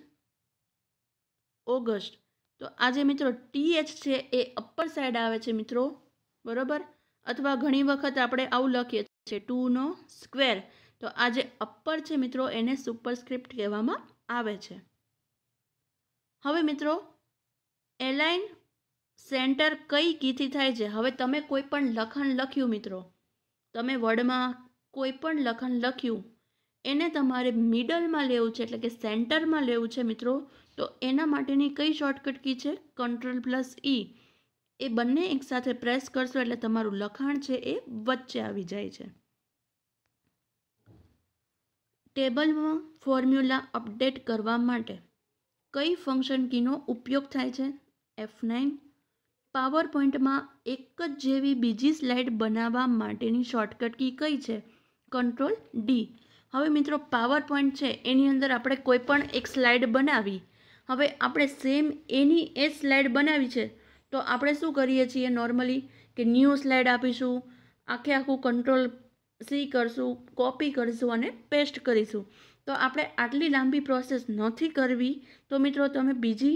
ઓગસ્ટ તો આજે મિત્રો ટીએચ છે એ અપર સાઈડ આવે છે મિત્રો બરોબર અથવા ઘણી વખત આપણે આવું લખીએ છીએ ટુનો સ્ક્વેર તો આજે જે અપર છે મિત્રો એને સુપરસ્ક્રિપ્ટ કહેવામાં આવે છે હવે મિત્રો એલાઇન સેન્ટર કઈ કીથી થાય છે હવે તમે કોઈ પણ લખન લખ્યું મિત્રો તમે વર્ડમાં કોઈ પણ લખન લખ્યું એને તમારે મિડલમાં લેવું છે એટલે કે સેન્ટરમાં લેવું છે મિત્રો તો એના માટેની કઈ શોર્ટકટ કી છે કંટ્રોલ પ્લસ ઈ એ બંને એકસાથે પ્રેસ કરશો એટલે તમારું લખાણ છે એ વચ્ચે આવી જાય છે ટેબલમાં ફોર્મ્યુલા અપડેટ કરવા માટે કઈ ફંક્શન કીનો ઉપયોગ થાય છે એફ નાઇન પાવર પોઈન્ટમાં એક જ જેવી બીજી સ્લાઇડ બનાવવા માટેની શોર્ટકટ કી કઈ છે કંટ્રોલ ડી હવે મિત્રો પાવર પોઈન્ટ છે એની અંદર આપણે કોઈ પણ એક સ્લાઇડ બનાવી હવે આપણે સેમ એની એ સ્લાઇડ બનાવી છે તો આપણે શું કરીએ છીએ નોર્મલી કે ન્યૂ સ્લાઇડ આપીશું આખે આખું કંટ્રોલ સી કરશું કોપી કરીશું અને પેસ્ટ કરીશું તો આપણે આટલી લાંબી પ્રોસેસ નથી કરવી તો મિત્રો તમે બીજી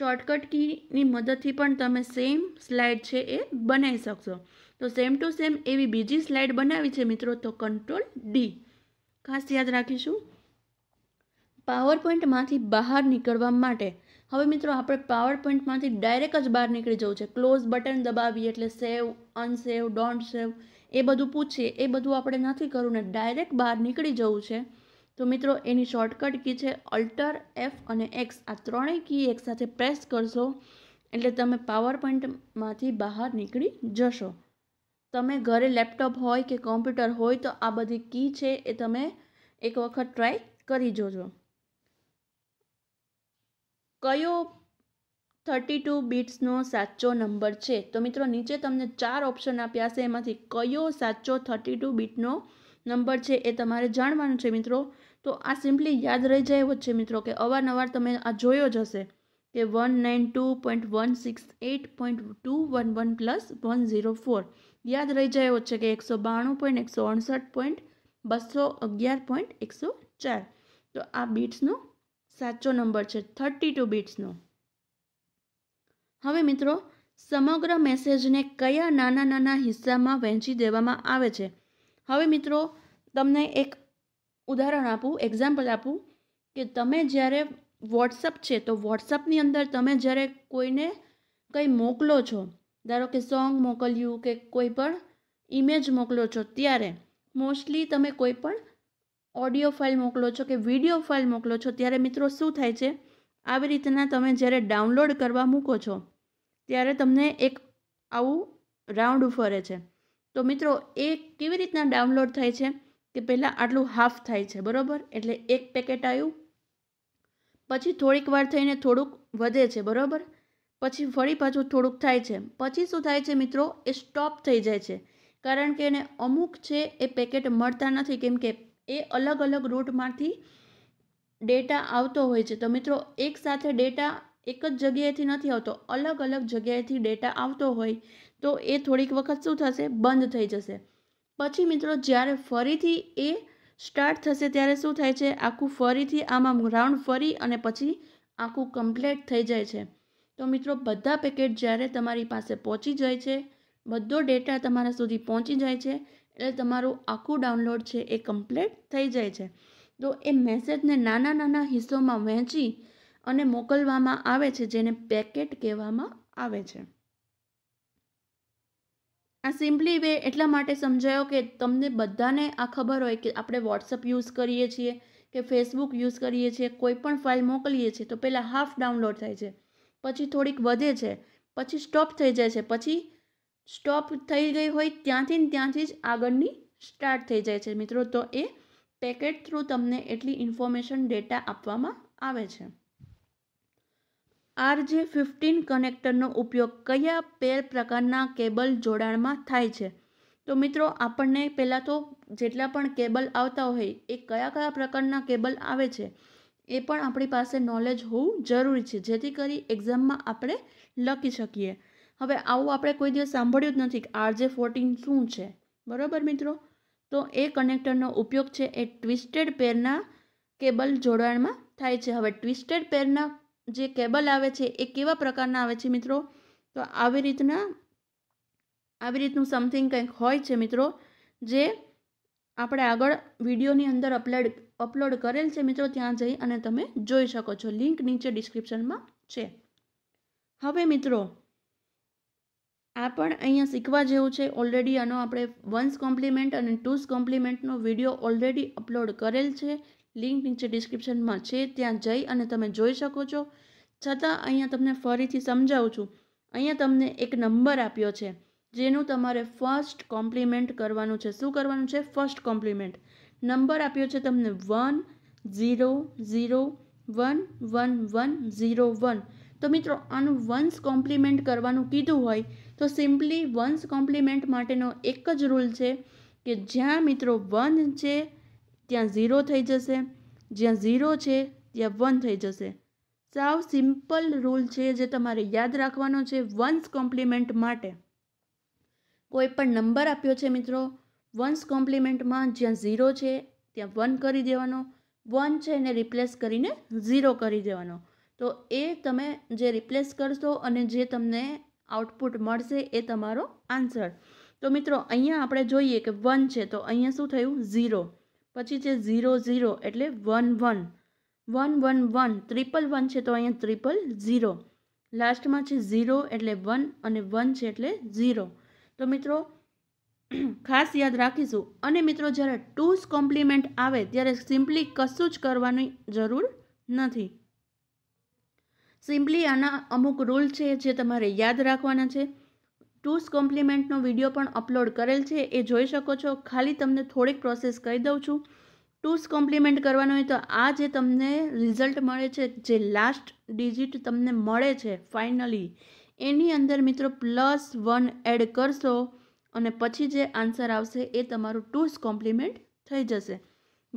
શોર્ટકટ કીની મદદથી પણ તમે સેમ સ્લાઇડ છે એ બનાવી શકશો તો સેમ ટુ સેમ એવી બીજી સ્લાઇડ બનાવી છે મિત્રો તો કંટ્રોલ ડી ખાસ યાદ રાખીશું પાવર પોઈન્ટમાંથી બહાર નીકળવા માટે હવે મિત્રો આપણે પાવર પોઈન્ટમાંથી ડાયરેક્ટ જ બહાર નીકળી જવું છે ક્લોઝ બટન દબાવીએ એટલે સેવ અનસેવ ડોન્ટ સેવ એ બધું પૂછીએ એ બધું આપણે નથી કરવું ને ડાયરેક્ટ બહાર નીકળી જવું છે તો મિત્રો એની શોર્ટકટ કી છે અલ્ટર એફ અને એક્સ આ ત્રણેય કી એકસાથે પ્રેસ કરશો એટલે તમે પાવર પોઈન્ટમાંથી બહાર નીકળી જશો તમે ઘરે લેપટોપ હોય કે કોમ્પ્યુટર હોય તો આ બધી કી છે એ તમે એક વખત ટ્રાય કરી જોજો કયો થર્ટી ટુ બીટ્સનો સાચો નંબર છે તો મિત્રો નીચે તમને ચાર ઓપ્શન આપ્યા છે એમાંથી કયો સાચો થર્ટી ટુ બીટનો નંબર છે એ તમારે જાણવાનું છે મિત્રો તો આ સિમ્પલી યાદ રહી જાય એવો છે મિત્રો કે અવારનવાર તમે આ જોયો જ હશે કે one nine two point one six eight point two one one plus one zero four યાદ રહી જાય એવો છે કે એકસો બાણું પોઈન્ટ એકસો અડસઠ પોઈન્ટ બસો અગિયાર પોઈન્ટ એકસો ચાર તો આ બીટ્સનો સાચો નંબર છે થર્ટી ટુ બીટ્સનો હવે મિત્રો સમગ્ર મેસેજને કયા નાના નાના હિસ્સામાં વહેંચી દેવામાં આવે છે હવે મિત્રો તમને એક ઉદાહરણ આપું એક્ઝામ્પલ આપું કે તમે જ્યારે વોટ્સઅપ છે તો વોટ્સઅપની અંદર તમે જ્યારે કોઈને કંઈ મોકલો છો ધારો કે સોંગ મોકલ્યું કે કોઈ પણ ઇમેજ મોકલો છો ત્યારે મોસ્ટલી તમે કોઈ પણ ઓડિયો ફાઇલ મોકલો છો કે વિડીયો ફાઇલ મોકલો છો ત્યારે મિત્રો શું થાય છે આવી રીતના તમે જ્યારે ડાઉનલોડ કરવા મૂકો છો ત્યારે તમને એક આવું રાઉન્ડ ફરે છે તો મિત્રો એ કેવી રીતના ડાઉનલોડ થાય છે કે પહેલાં આટલું હાફ થાય છે બરાબર એટલે એક પેકેટ આવ્યું પછી થોડીક વાર થઈને થોડુંક વધે છે બરાબર પછી ફરી પાછું થોડુંક થાય છે પછી શું થાય છે મિત્રો એ સ્ટોપ થઈ જાય છે કારણ કે એને અમુક છે એ પેકેટ મળતા નથી કેમ કે એ અલગ અલગ રૂટમાંથી ડેટા આવતો હોય છે તો મિત્રો એકસાથે ડેટા એક જ જગ્યાએથી નથી આવતો અલગ અલગ જગ્યાએથી ડેટા આવતો હોય તો એ થોડીક વખત શું થશે બંધ થઈ જશે પછી મિત્રો જ્યારે ફરીથી એ સ્ટાર્ટ થશે ત્યારે શું થાય છે આખું ફરીથી આમાં રાઉન્ડ ફરી અને પછી આખું કમ્પ્લીટ થઈ જાય છે તો મિત્રો બધા પેકેટ જ્યારે તમારી પાસે પહોંચી જાય છે બધો ડેટા તમારા સુધી પહોંચી જાય છે એટલે તમારું આખું ડાઉનલોડ છે એ કમ્પ્લીટ થઈ જાય છે તો એ મેસેજને નાના નાના હિસ્સોમાં વહેંચી અને મોકલવામાં આવે છે જેને પેકેટ કહેવામાં આવે છે આ સિમ્પલી વે એટલા માટે સમજાયો કે તમને બધાને આ ખબર હોય કે આપણે વોટ્સઅપ યુઝ કરીએ છીએ કે ફેસબુક યુઝ કરીએ છીએ કોઈ પણ ફાઇલ મોકલીએ છીએ તો પહેલાં હાફ ડાઉનલોડ થાય છે પછી થોડીક વધે છે પછી સ્ટોપ થઈ જાય છે પછી સ્ટોપ થઈ ગઈ હોય ત્યાંથી ને ત્યાંથી જ આગળની સ્ટાર્ટ થઈ જાય છે મિત્રો તો એ પેકેટ થ્રુ તમને એટલી ઇન્ફોર્મેશન ડેટા આપવામાં આવે છે આર જે ફિફ્ટીન કનેક્ટરનો ઉપયોગ કયા પેર પ્રકારના કેબલ જોડાણમાં થાય છે તો મિત્રો આપણને પહેલાં તો જેટલા પણ કેબલ આવતા હોય એ કયા કયા પ્રકારના કેબલ આવે છે એ પણ આપણી પાસે નોલેજ હોવું જરૂરી છે જેથી કરી એક્ઝામમાં આપણે લખી શકીએ હવે આવું આપણે કોઈ દિવસ સાંભળ્યું જ નથી કે આરજે ફોર્ટીન શું છે બરાબર મિત્રો તો એ કનેક્ટરનો ઉપયોગ છે એ ટ્વિસ્ટેડ પેરના કેબલ જોડાણમાં થાય છે હવે ટ્વિસ્ટેડ પેરના જે કેબલ આવે છે એ કેવા પ્રકારના આવે છે મિત્રો તો આવી રીતના આવી રીતનું સમથિંગ કંઈક હોય છે મિત્રો જે આપણે આગળ વિડીયોની અંદર અપલાઈડ અપલોડ કરેલ છે મિત્રો ત્યાં જઈ અને તમે જોઈ શકો છો લિંક નીચે ડિસ્ક્રિપ્શનમાં છે હવે મિત્રો આ પણ અહીંયા શીખવા જેવું છે ઓલરેડી આનો આપણે વન્સ કોમ્પ્લિમેન્ટ અને ટુસ કોમ્પ્લિમેન્ટનો વિડીયો ઓલરેડી અપલોડ કરેલ છે લિંક નીચે ડિસ્ક્રિપ્શનમાં છે ત્યાં જઈ અને તમે જોઈ શકો છો છતાં અહીંયા તમને ફરીથી સમજાવું છું અહીંયા તમને એક નંબર આપ્યો છે જેનું તમારે ફર્સ્ટ કોમ્પ્લિમેન્ટ કરવાનું છે શું કરવાનું છે ફર્સ્ટ કોમ્પ્લિમેન્ટ નંબર આપ્યો છે તમને one zero zero one one one zero one તો મિત્રો આનું વન્સ કોમ્પ્લિમેન્ટ કરવાનું કીધું હોય તો સિમ્પલી વન્સ કોમ્પ્લિમેન્ટ માટેનો એક જ રૂલ છે કે જ્યાં મિત્રો વન છે ત્યાં ઝીરો થઈ જશે જ્યાં ઝીરો છે ત્યાં વન થઈ જશે સાવ સિમ્પલ રૂલ છે જે તમારે યાદ રાખવાનો છે વન્સ કોમ્પ્લિમેન્ટ માટે કોઈ પણ નંબર આપ્યો છે મિત્રો વન્સ કોમ્પ્લિમેન્ટમાં જ્યાં ઝીરો છે ત્યાં વન કરી દેવાનો વન છે એને રિપ્લેસ કરીને ઝીરો કરી દેવાનો તો એ તમે જે રિપ્લેસ કરશો અને જે તમને આઉટપુટ મળશે એ તમારો આન્સર તો મિત્રો અહીંયા આપણે જોઈએ કે વન છે તો અહીંયા શું થયું ઝીરો પછી છે ઝીરો ઝીરો એટલે one one one one one triple one છે તો અહીંયા ત્રિપલ ઝીરો લાસ્ટમાં છે ઝીરો એટલે વન અને વન છે એટલે ઝીરો તો મિત્રો ખાસ યાદ રાખીશું અને મિત્રો જ્યારે ટુસ કોમ્પ્લિમેન્ટ આવે ત્યારે સિમ્પલી કશું જ કરવાની જરૂર નથી સિમ્પલી આના અમુક રૂલ છે જે તમારે યાદ રાખવાના છે ટુસ કોમ્પ્લિમેન્ટનો વિડીયો પણ અપલોડ કરેલ છે એ જોઈ શકો છો ખાલી તમને થોડીક પ્રોસેસ કહી દઉં છું ટુસ કોમ્પ્લિમેન્ટ કરવાનો હોય તો આ જે તમને રિઝલ્ટ મળે છે જે લાસ્ટ ડિજિટ તમને મળે છે ફાઇનલી એની અંદર મિત્રો પ્લસ વન એડ કરશો અને પછી જે આન્સર આવશે એ તમારું ટુસ કોમ્પ્લિમેન્ટ થઈ જશે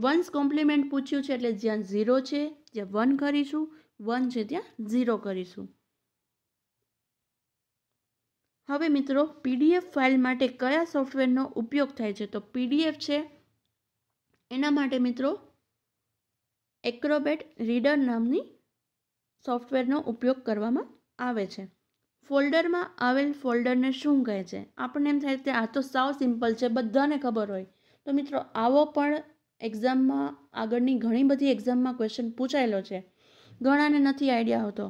વન્સ કોમ્પ્લિમેન્ટ પૂછ્યું છે એટલે જ્યાં ઝીરો છે જ્યાં વન કરીશું વન છે ત્યાં ઝીરો કરીશું હવે મિત્રો પીડીએફ ફાઇલ માટે કયા સોફ્ટવેરનો ઉપયોગ થાય છે તો પીડીએફ છે એના માટે મિત્રો એક્રોબેટ રીડર નામની સોફ્ટવેરનો ઉપયોગ કરવામાં આવે છે ફોલ્ડરમાં આવેલ ફોલ્ડરને શું કહે છે આપણને એમ થાય કે આ તો સાવ સિમ્પલ છે બધાને ખબર હોય તો મિત્રો આવો પણ એક્ઝામમાં આગળની ઘણી બધી એક્ઝામમાં ક્વેશ્ચન પૂછાયેલો છે ઘણાને નથી આઈડિયા હોતો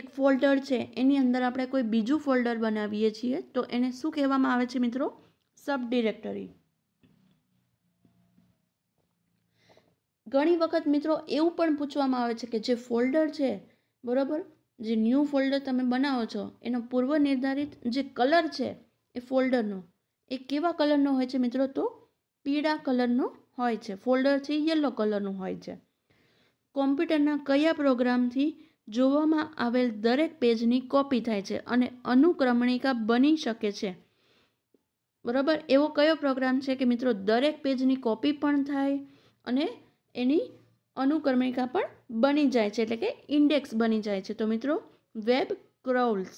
એક ફોલ્ડર છે એની અંદર આપણે કોઈ બીજું ફોલ્ડર બનાવીએ છીએ તો એને શું કહેવામાં આવે છે મિત્રો સબ ડિરેક્ટરી ઘણી વખત મિત્રો એવું પણ પૂછવામાં આવે છે કે જે ફોલ્ડર છે બરાબર જે ન્યૂ ફોલ્ડર તમે બનાવો છો એનો પૂર્વ નિર્ધારિત જે કલર છે એ ફોલ્ડરનો એ કેવા કલરનો હોય છે મિત્રો તો પીળા કલરનો હોય છે ફોલ્ડર છે યલો કલરનું હોય છે કોમ્પ્યુટરના કયા પ્રોગ્રામથી જોવામાં આવેલ દરેક પેજની કોપી થાય છે અને અનુક્રમણિકા બની શકે છે બરાબર એવો કયો પ્રોગ્રામ છે કે મિત્રો દરેક પેજની કોપી પણ થાય અને એની અનુક્રમણિકા પણ બની જાય છે એટલે કે ઇન્ડેક્સ બની જાય છે તો મિત્રો વેબ ક્રોલ્સ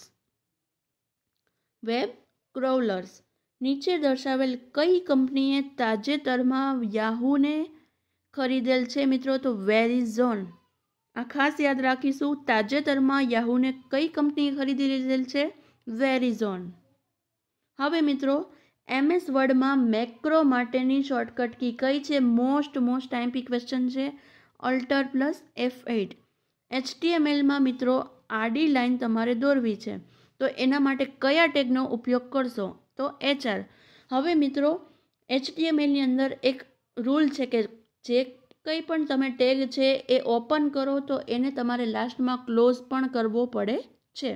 વેબ ક્રોલર્સ નીચે દર્શાવેલ કઈ કંપનીએ તાજેતરમાં યાહુને ખરીદેલ છે મિત્રો તો વેરિઝોન આ ખાસ યાદ રાખીશું તાજેતરમાં યાહુને કઈ કંપનીએ ખરીદી લીધેલ છે વેરિઝોન હવે મિત્રો એમએસ વર્ડમાં મેક્રો માટેની શોર્ટકટ કી કઈ છે most most time P question છે અલ્ટર પ્લસ એફ એઇટ એચટીએમએલમાં મિત્રો આડી લાઇન તમારે દોરવી છે તો એના માટે કયા ટેગનો ઉપયોગ કરશો તો એચઆર હવે મિત્રો એચટીએમએલની અંદર એક રૂલ છે કે જે કંઈ પણ તમે ટેગ છે એ ઓપન કરો તો એને તમારે લાસ્ટમાં ક્લોઝ પણ કરવો પડે છે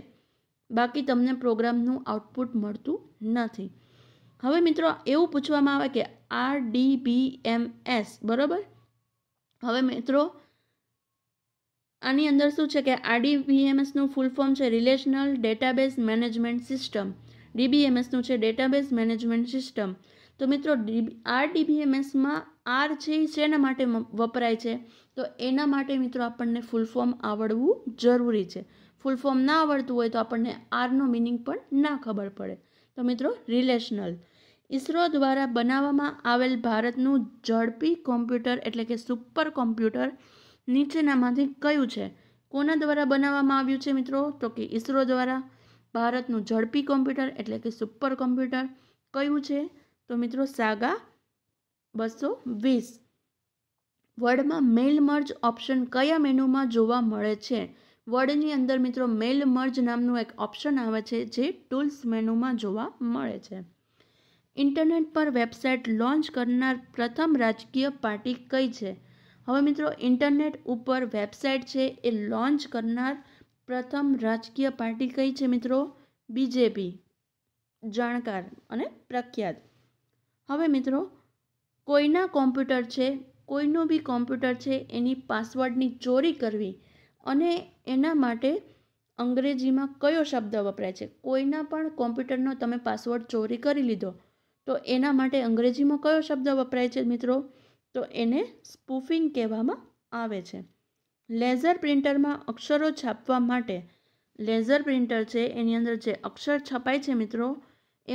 બાકી તમને પ્રોગ્રામનું આઉટપુટ મળતું નથી હવે મિત્રો એવું પૂછવામાં આવે કે R D B M S બરાબર હવે મિત્રો આની અંદર શું છે કે આરડીબીએમએસનું ફૂલ ફોર્મ છે રિલેશનલ ડેટાબેઝ મેનેજમેન્ટ સિસ્ટમ ડીબીએમએસનું છે ડેટાબેઝ મેનેજમેન્ટ સિસ્ટમ તો મિત્રો આરડીબીએમએસમાં આર છે એ શેના માટે વપરાય છે તો એના માટે મિત્રો આપણને ફૂલ ફોર્મ આવડવું જરૂરી છે ફૂલ ફોર્મ ના આવડતું હોય તો આપણને આરનો મિનિંગ પણ ના ખબર પડે તો મિત્રો રિલેશનલ ઇસરો દ્વારા બનાવવામાં આવેલ ભારતનું ઝડપી કોમ્પ્યુટર એટલે કે સુપર કોમ્પ્યુટર નીચેનામાંથી કયું છે કોના દ્વારા બનાવવામાં આવ્યું છે મિત્રો તો કે ઇસરો દ્વારા ભારતનું ઝડપી કોમ્પ્યુટર એટલે કે સુપર કોમ્પ્યુટર કયું છે તો મિત્રો સાગા બસો વીસ વર્ડમાં મેલ મર્જ ઓપ્શન કયા મેનુમાં જોવા મળે છે વર્ડની અંદર મિત્રો મેલ મર્જ નામનું એક ઓપ્શન આવે છે જે ટૂલ્સ મેનુમાં જોવા મળે છે ઇન્ટરનેટ પર વેબસાઇટ લોન્ચ કરનાર પ્રથમ રાજકીય પાર્ટી કઈ છે હવે મિત્રો ઇન્ટરનેટ ઉપર વેબસાઇટ છે એ લોન્ચ કરનાર પ્રથમ રાજકીય પાર્ટી કઈ છે મિત્રો બીજેપી જાણકાર અને પ્રખ્યાત હવે મિત્રો કોઈના કોમ્પ્યુટર છે કોઈનું બી કોમ્પ્યુટર છે એની પાસવર્ડની ચોરી કરવી અને એના માટે અંગ્રેજીમાં કયો શબ્દ વપરાય છે કોઈના પણ કોમ્પ્યુટરનો તમે પાસવર્ડ ચોરી કરી લીધો તો એના માટે અંગ્રેજીમાં કયો શબ્દ વપરાય છે મિત્રો તો એને સ્પૂફિંગ કહેવામાં આવે છે લેઝર પ્રિન્ટરમાં અક્ષરો છાપવા માટે લેઝર પ્રિન્ટર છે એની અંદર જે અક્ષર છપાય છે મિત્રો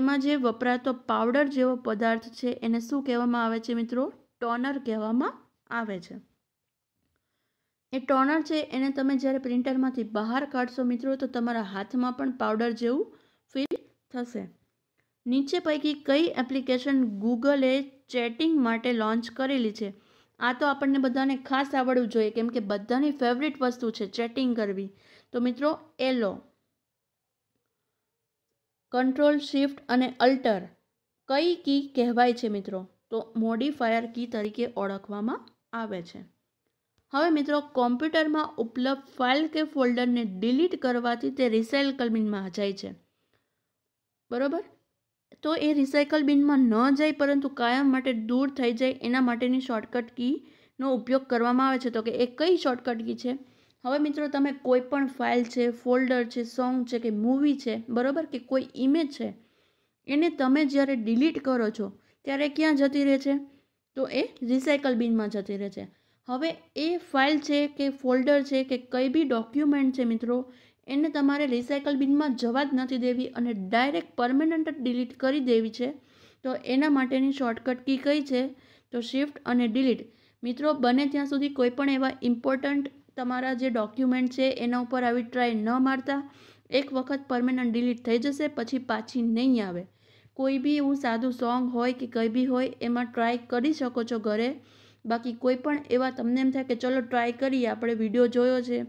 એમાં જે વપરાતો પાવડર જેવો પદાર્થ છે એને શું કહેવામાં આવે છે મિત્રો ટોનર કહેવામાં આવે છે એ ટોનર છે એને તમે જ્યારે પ્રિન્ટરમાંથી બહાર કાઢશો મિત્રો તો તમારા હાથમાં પણ પાવડર જેવું ફીલ થશે નીચે પૈકી કઈ એપ્લિકેશન ગૂગલે ચેટિંગ માટે લોન્ચ કરેલી છે આ તો આપણને બધાને ખાસ આવડવું જોઈએ કેમ કે બધાની ફેવરિટ વસ્તુ છે ચેટિંગ કરવી તો મિત્રો એલો કંટ્રોલ શિફ્ટ અને અલ્ટર કઈ કી કહેવાય છે મિત્રો તો મોડિફાયર કી તરીકે ઓળખવામાં આવે છે હવે મિત્રો કોમ્પ્યુટરમાં ઉપલબ્ધ ફાઇલ કે ફોલ્ડરને ડિલીટ કરવાથી તે રિસેલ કલમિનમાં જાય છે બરાબર તો એ રિસાયકલ બિનમાં ન જાય પરંતુ કાયમ માટે દૂર થઈ જાય એના માટેની શોર્ટકટ કીનો ઉપયોગ કરવામાં આવે છે તો કે એ કઈ શોર્ટકટ કી છે હવે મિત્રો તમે કોઈ પણ ફાઇલ છે ફોલ્ડર છે સોંગ છે કે મૂવી છે બરાબર કે કોઈ ઇમેજ છે એને તમે જ્યારે ડિલીટ કરો છો ત્યારે ક્યાં જતી રહે છે તો એ રિસાયકલ બિનમાં જતી રહે છે હવે એ ફાઇલ છે કે ફોલ્ડર છે કે કઈ બી ડોક્યુમેન્ટ છે મિત્રો એને તમારે રિસાયકલ બિનમાં જવા જ નથી દેવી અને ડાયરેક્ટ પરમેનન્ટ ડિલીટ કરી દેવી છે તો એના માટેની શોર્ટકટ કી કઈ છે તો શિફ્ટ અને ડિલીટ મિત્રો બને ત્યાં સુધી કોઈપણ એવા ઇમ્પોર્ટન્ટ તમારા જે ડોક્યુમેન્ટ છે એના ઉપર આવી ટ્રાય ન મારતા એક વખત પરમેનન્ટ ડિલીટ થઈ જશે પછી પાછી નહીં આવે કોઈ બી એવું સાદું સોંગ હોય કે કંઈ બી હોય એમાં ટ્રાય કરી શકો છો ઘરે બાકી કોઈ પણ એવા તમને એમ થાય કે ચલો ટ્રાય કરીએ આપણે વિડીયો જોયો છે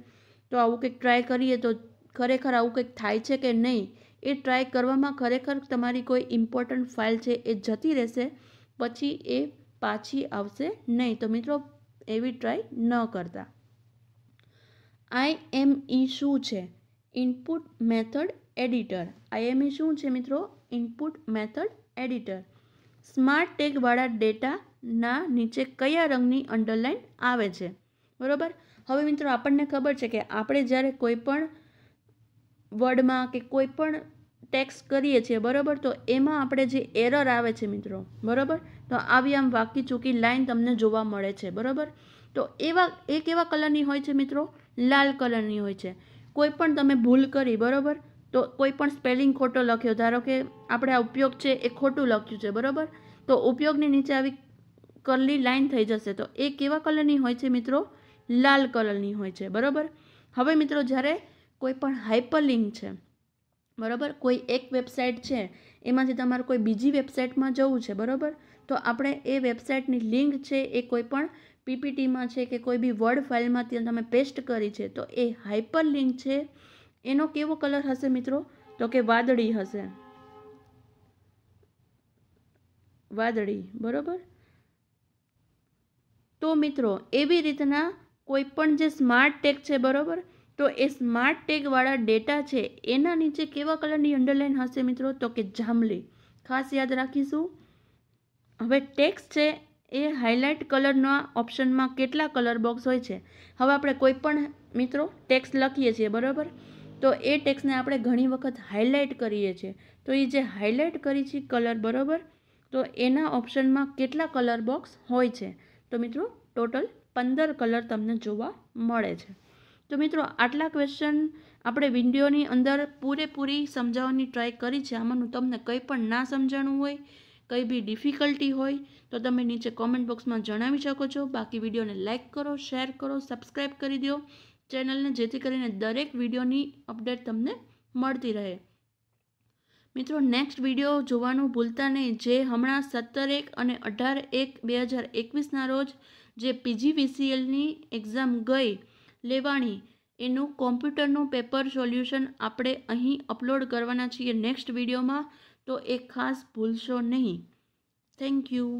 તો આવું કંઈક ટ્રાય કરીએ તો ખરેખર આવું કંઈક થાય છે કે નહીં એ ટ્રાય કરવામાં ખરેખર તમારી કોઈ ઇમ્પોર્ટન્ટ ફાઇલ છે એ જતી રહેશે પછી એ પાછી આવશે નહીં તો મિત્રો એવી ટ્રાય ન કરતા આઈ એમ ઈ શું છે ઇનપુટ મેથડ એડિટર આઈએમઈ શું છે મિત્રો ઇનપુટ મેથડ એડિટર સ્માર્ટ ટેગવાળા ડેટાના નીચે કયા રંગની અંડરલાઇન આવે છે બરાબર હવે મિત્રો આપણને ખબર છે કે આપણે જ્યારે કોઈ પણ વર્ડમાં કે કોઈ પણ ટેક્સ કરીએ છીએ બરાબર તો એમાં આપણે જે એરર આવે છે મિત્રો બરાબર તો આવી આમ વાકી ચૂકી લાઇન તમને જોવા મળે છે બરાબર તો એવા એ કેવા કલરની હોય છે મિત્રો લાલ કલરની હોય છે કોઈ પણ તમે ભૂલ કરી બરાબર તો કોઈ પણ સ્પેલિંગ ખોટો લખ્યો ધારો કે આપણે આ ઉપયોગ છે એ ખોટું લખ્યું છે બરાબર તો ઉપયોગની નીચે આવી કરલી લાઇન થઈ જશે તો એ કેવા કલરની હોય છે મિત્રો લાલ કલરની હોય છે બરાબર હવે મિત્રો જ્યારે કોઈ પણ હાઇપરલિંક છે બરાબર કોઈ એક વેબસાઇટ છે એમાંથી તમારે કોઈ બીજી વેબસાઇટમાં જવું છે બરાબર તો આપણે એ વેબસાઇટની લિંક છે એ કોઈ પણ પીપીટીમાં છે કે કોઈ બી વર્ડ ફાઇલમાં ત્યાં તમે પેસ્ટ કરી છે તો એ હાઇપરલિંક છે એનો કેવો કલર હશે મિત્રો તો કે વાદળી હશે વાદળી બરાબર તો મિત્રો એવી રીતના કોઈ પણ જે સ્માર્ટ ટેગ છે બરાબર તો એ સ્માર્ટ ટેગવાળા ડેટા છે એના નીચે કેવા કલરની અંડરલાઇન હશે મિત્રો તો કે જાંબલી ખાસ યાદ રાખીશું હવે ટેક્સ છે એ હાઇલાઇટ કલરના ઓપ્શનમાં કેટલા કલર બોક્સ હોય છે હવે આપણે કોઈ પણ મિત્રો ટેક્સ લખીએ છીએ બરાબર તો એ ટેક્સને આપણે ઘણી વખત હાઇલાઇટ કરીએ છીએ તો એ જે હાઇલાઇટ કરી છે કલર બરાબર તો એના ઓપ્શનમાં કેટલા કલર બોક્સ હોય છે તો મિત્રો ટોટલ પંદર કલર તમને જોવા મળે છે તો મિત્રો આટલા ક્વેશ્ચન આપણે વિડીયોની અંદર પૂરેપૂરી સમજાવવાની ટ્રાય કરી છે આમાંનું તમને કંઈ પણ ના સમજાણું હોય કંઈ બી ડિફિકલ્ટી હોય તો તમે નીચે કોમેન્ટ બોક્સમાં જણાવી શકો છો બાકી વિડીયોને લાઇક કરો શેર કરો સબસ્ક્રાઈબ કરી દો ચેનલને જેથી કરીને દરેક વિડીયોની અપડેટ તમને મળતી રહે મિત્રો નેક્સ્ટ વિડીયો જોવાનું ભૂલતા નહીં જે હમણાં સત્તર એક અને અઢાર એક બે હજાર એકવીસના રોજ જે પીજી વીસીએલની એક્ઝામ ગઈ લેવાણી એનું કોમ્પ્યુટરનું પેપર સોલ્યુશન આપણે અહીં અપલોડ કરવાના છીએ નેક્સ્ટ વિડીયોમાં તો એ ખાસ ભૂલશો નહીં થેન્ક યુ